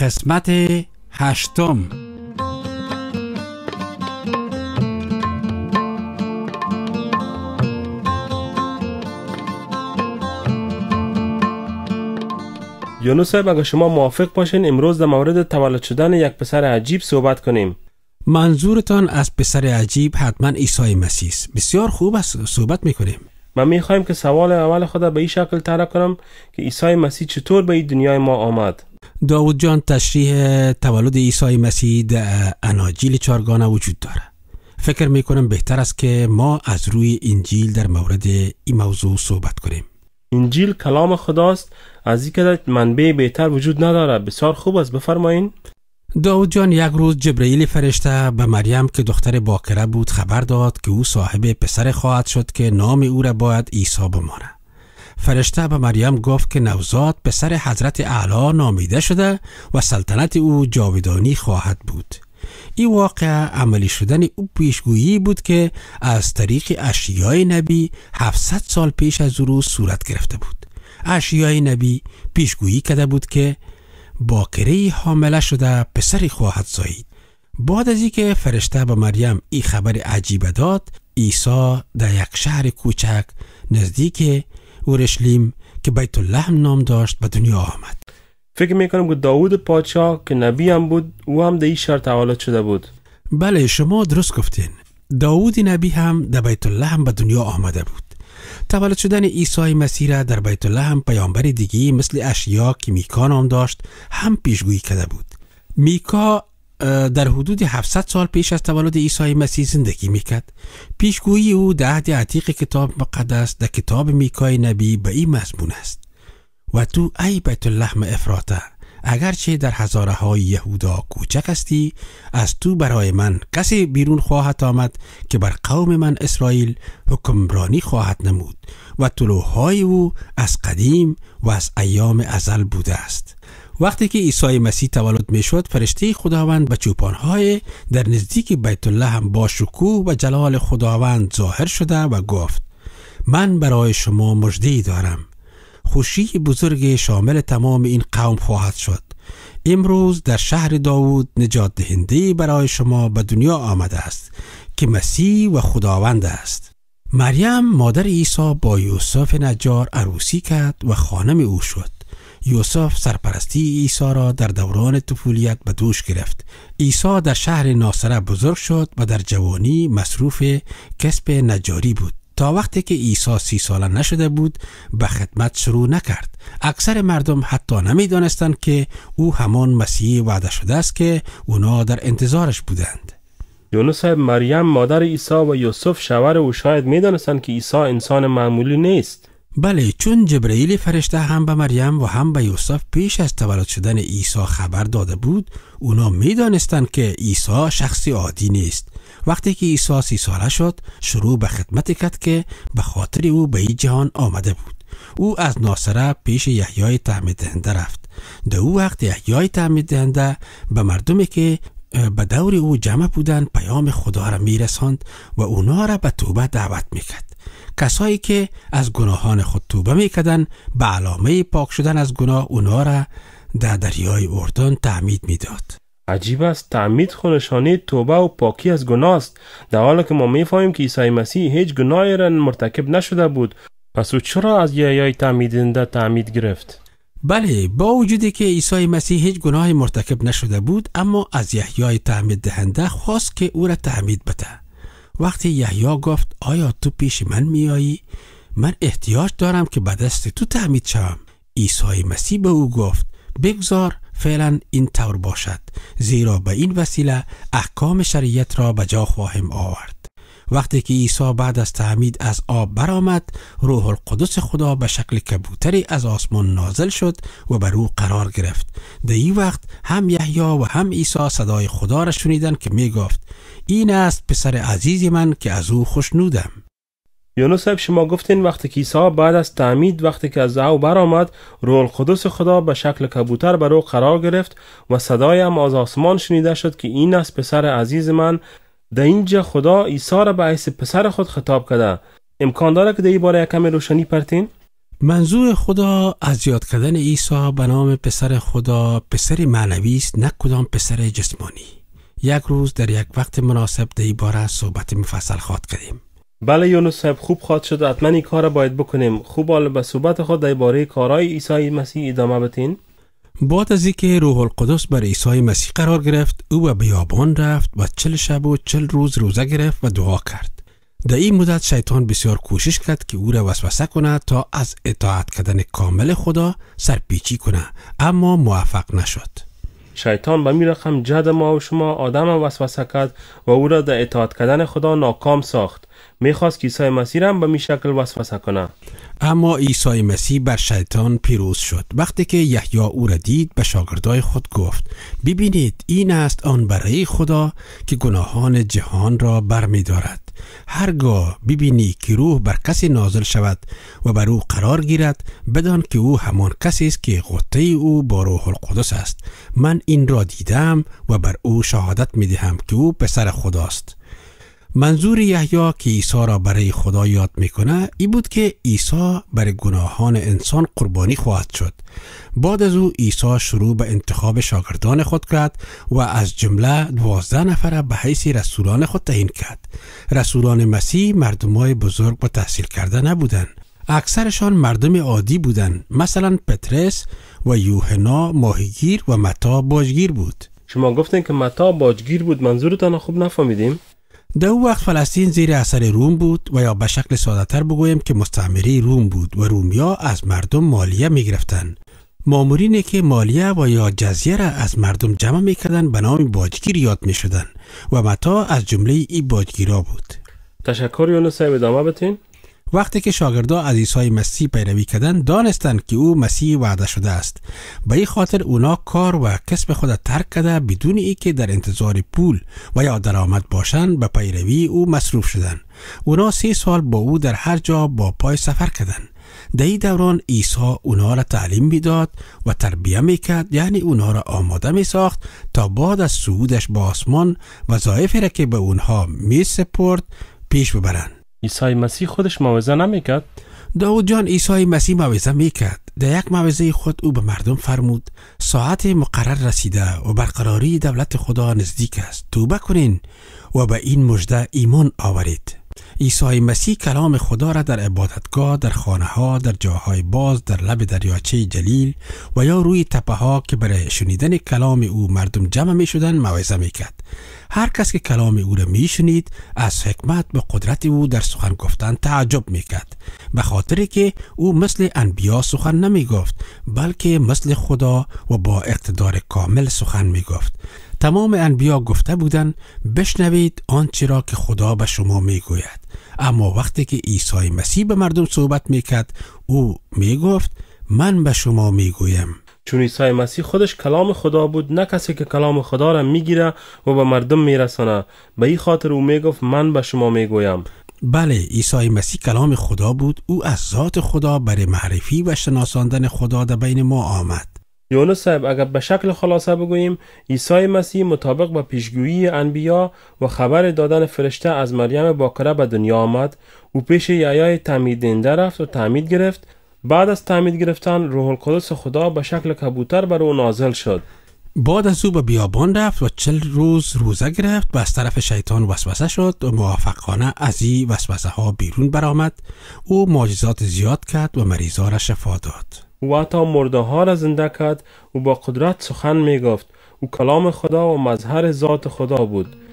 قسمت هشتم یونس صاحب اگر شما موافق باشین امروز در مورد تولد شدن یک پسر عجیب صحبت کنیم منظورتان از پسر عجیب حتما عیسی مسیح است بسیار خوب است صحبت میکنیم من میخوایم که سوال اول خدا به این شکل طرح کنم که عیسی مسیح چطور به این دنیای ما آمد داود جان تشریح تولد عیسی مسیح در اناجیل چارگانه وجود داره فکر می کنم بهتر است که ما از روی انجیل در مورد این موضوع صحبت کنیم انجیل کلام خداست از این که منبع بهتر وجود نداره بسیار خوب است بفرمایین داود جان یک روز جبرئیل فرشته به مریم که دختر باکره بود خبر داد که او صاحب پسر خواهد شد که نام او را باید عیسی بماند فرشته به مریم گفت که نوزاد پسر حضرت اعلی نامیده شده و سلطنت او جاودانی خواهد بود این واقع عملی شدن او پیشگویی بود که از طریق اشیای نبی 700 سال پیش از او صورت گرفته بود اشیای نبی پیشگویی کرده بود که باکری حامله شده پسری خواهد زایید بعد از اینکه فرشته به مریم این خبر عجیبه داد عیسی در یک شهر کوچک نزدیک اورشلیم که بیت الله نام داشت به دنیا آمد فکر میکنم که داوود پادشاه که نبی هم بود او هم در این شهر تولد شده بود بله شما درست گفتین داوود نبی هم در بیت الله به دنیا آمده بود تولد شدن عیسی مسیح را در بیت الله پیامبر دیگی مثل اشیا که میکا نام داشت هم پیشگویی کرده بود میکا در حدود 700 سال پیش از تولد عیسی مسیح زندگی میکرد پیشگویی او در عهد عتیق کتاب مقدس در کتاب میکای نبی به این مضمون است و تو ای بیت اللحم افراته اگرچه در هزاره های یهودا کوچک هستی از تو برای من کسی بیرون خواهد آمد که بر قوم من اسرائیل حکمرانی خواهد نمود و طلوهای او از قدیم و از ایام ازل بوده است وقتی که عیسی مسیح تولد می شد فرشته خداوند به چوپانهای در نزدیک بیت الله هم با شکوه و جلال خداوند ظاهر شده و گفت من برای شما مجدی دارم خوشی بزرگ شامل تمام این قوم خواهد شد امروز در شهر داوود نجات دهنده برای شما به دنیا آمده است که مسیح و خداوند است مریم مادر عیسی با یوسف نجار عروسی کرد و خانم او شد یوسف سرپرستی عیسی را در دوران طفولیت به دوش گرفت عیسی در شهر ناصره بزرگ شد و در جوانی مصروف کسب نجاری بود تا وقتی که عیسی سی ساله نشده بود به خدمت شروع نکرد اکثر مردم حتی نمی دانستند که او همان مسیح وعده شده است که اونا در انتظارش بودند یونس مریم مادر عیسی و یوسف شوهر او شاید دانستند که عیسی انسان معمولی نیست بله چون جبرئیل فرشته هم به مریم و هم به یوسف پیش از تولد شدن عیسی خبر داده بود اونا میدانستند که عیسی شخصی عادی نیست وقتی که عیسی سی ساله شد شروع به خدمت کرد که به خاطر او به این جهان آمده بود او از ناصره پیش یحیای تعمید دهنده رفت در او وقت یحیای تعمید دهنده به مردمی که به دور او جمع بودند پیام خدا را رساند و اونا را به توبه دعوت کرد کسایی که از گناهان خود توبه کدن به علامه پاک شدن از گناه اونا را در دریای اردن تعمید میداد عجیب است تعمید خونشانه توبه و پاکی از گناه است در حالی که ما میفهمیم که عیسی مسیح هیچ گناهی را مرتکب نشده بود پس او چرا از یایای تعمیدنده تعمید گرفت بله با وجودی که عیسی مسیح هیچ گناهی مرتکب نشده بود اما از یحیای تعمید دهنده خواست که او را تعمید بده وقتی یحیی گفت آیا تو پیش من میایی من احتیاج دارم که به دست تو تعمید شوم عیسی مسیح به او گفت بگذار فعلا این طور باشد زیرا به این وسیله احکام شریعت را به جا خواهم آورد وقتی که عیسی بعد از تعمید از آب برآمد روح القدس خدا به شکل کبوتری از آسمان نازل شد و بر او قرار گرفت در این وقت هم یحیی و هم عیسی صدای خدا را شنیدند که می گفت این است پسر عزیز من که از او خوشنودم یونس صاحب شما گفتین وقتی که عیسی بعد از تعمید وقتی که از او برآمد روح القدس خدا به شکل کبوتر بر او قرار گرفت و صدایم از آسمان شنیده شد که این است پسر عزیز من در اینجا خدا عیسی را به عیسی پسر خود خطاب کرده امکان داره که در این باره کمی روشنی پرتین؟ منظور خدا از یاد کردن عیسی به نام پسر خدا پسر معنوی است نه کدام پسر جسمانی یک روز در یک وقت مناسب در باره صحبت مفصل خواد کردیم بله یونس صاحب خوب خواد شد حتما این کار باید بکنیم خوب حال به صحبت خود در باره کارهای عیسی مسیح ادامه بتین بعد از اینکه روح القدس بر عیسی مسیح قرار گرفت او به بیابان رفت و چل شب و چل روز روزه گرفت و دعا کرد در این مدت شیطان بسیار کوشش کرد که او را وسوسه کند تا از اطاعت کردن کامل خدا سرپیچی کند اما موفق نشد شیطان به میرقم جد ما و شما آدم وسوسه کرد و او را در اطاعت کردن خدا ناکام ساخت میخواست که عیسی مسیح هم به می شکل وسوسه کنه اما عیسی مسیح بر شیطان پیروز شد وقتی که یحیی او را دید به شاگردای خود گفت ببینید این است آن برای خدا که گناهان جهان را برمیدارد هرگاه ببینی که روح بر کسی نازل شود و بر او قرار گیرد بدان که او همان کسی است که غطه او با روح القدس است من این را دیدم و بر او شهادت می دهم که او پسر خداست منظور یحیی که عیسی را برای خدا یاد میکنه ای بود که عیسی برای گناهان انسان قربانی خواهد شد بعد از او عیسی شروع به انتخاب شاگردان خود کرد و از جمله دوازده نفر به حیث رسولان خود تعیین کرد رسولان مسیح مردمای بزرگ با تحصیل کرده نبودند اکثرشان مردم عادی بودند مثلا پترس و یوحنا ماهیگیر و متا باجگیر بود شما گفتین که متا باجگیر بود منظورتان خوب نفهمیدیم در او وقت فلسطین زیر اثر روم بود و یا به شکل ساده تر بگویم که مستعمره روم بود و رومیا از مردم مالیه می گرفتند. مامورینی که مالیه و یا جزیه را از مردم جمع می کردن به نام باجگیر یاد می شدن و متا از جمله ای باجگیرا بود. تشکر یونس ادامه بتین. وقتی که شاگردا از عیسی مسیح پیروی کردند دانستند که او مسیح وعده شده است به این خاطر اونا کار و کسب خود ترک کرده بدون ای که در انتظار پول و یا درآمد باشند به پیروی او مصروف شدند اونا سه سال با او در هر جا با پای سفر کردند در این دوران عیسی اونا را تعلیم میداد و تربیه کرد، یعنی اونها را آماده می ساخت تا بعد از سعودش به آسمان وظایفی را که به اونها می سپرد پیش ببرند عیسی مسیح خودش موعظه نمیکرد داود جان عیسی مسیح موعظه میکرد در یک موعظه خود او به مردم فرمود ساعت مقرر رسیده و برقراری دولت خدا نزدیک است توبه کنین و به این مژده ایمان آورید عیسی مسیح کلام خدا را در عبادتگاه در خانه ها در جاهای باز در لب دریاچه جلیل و یا روی تپه ها که برای شنیدن کلام او مردم جمع می شدن موعظه می کرد هر کس که کلام او را میشنید از حکمت و قدرت او در سخن گفتن تعجب میکرد به خاطری که او مثل انبیا سخن نمیگفت بلکه مثل خدا و با اقتدار کامل سخن میگفت. تمام انبیا گفته بودند بشنوید آنچه را که خدا به شما میگوید اما وقتی که عیسی مسیح به مردم صحبت میکرد او میگفت من به شما میگویم چون عیسی مسیح خودش کلام خدا بود نه کسی که کلام خدا را میگیره و به مردم میرسانه به این خاطر او میگفت من به شما میگویم بله عیسی مسیح کلام خدا بود او از ذات خدا برای معرفی و شناساندن خدا در بین ما آمد یونس صاحب اگر به شکل خلاصه بگوییم عیسی مسیح مطابق با پیشگویی انبیا و خبر دادن فرشته از مریم باکره به دنیا آمد او پیش یعیای تعمید رفت و تعمید گرفت بعد از تعمید گرفتن روح القدس خدا به شکل کبوتر بر او نازل شد بعد از او به بیابان رفت و چل روز روزه گرفت و از طرف شیطان وسوسه شد و موافقانه از این وسوسه ها بیرون برآمد او معجزات زیاد کرد و مریضا را شفا داد او تا مرده ها را زنده کرد او با قدرت سخن می گفت او کلام خدا و مظهر ذات خدا بود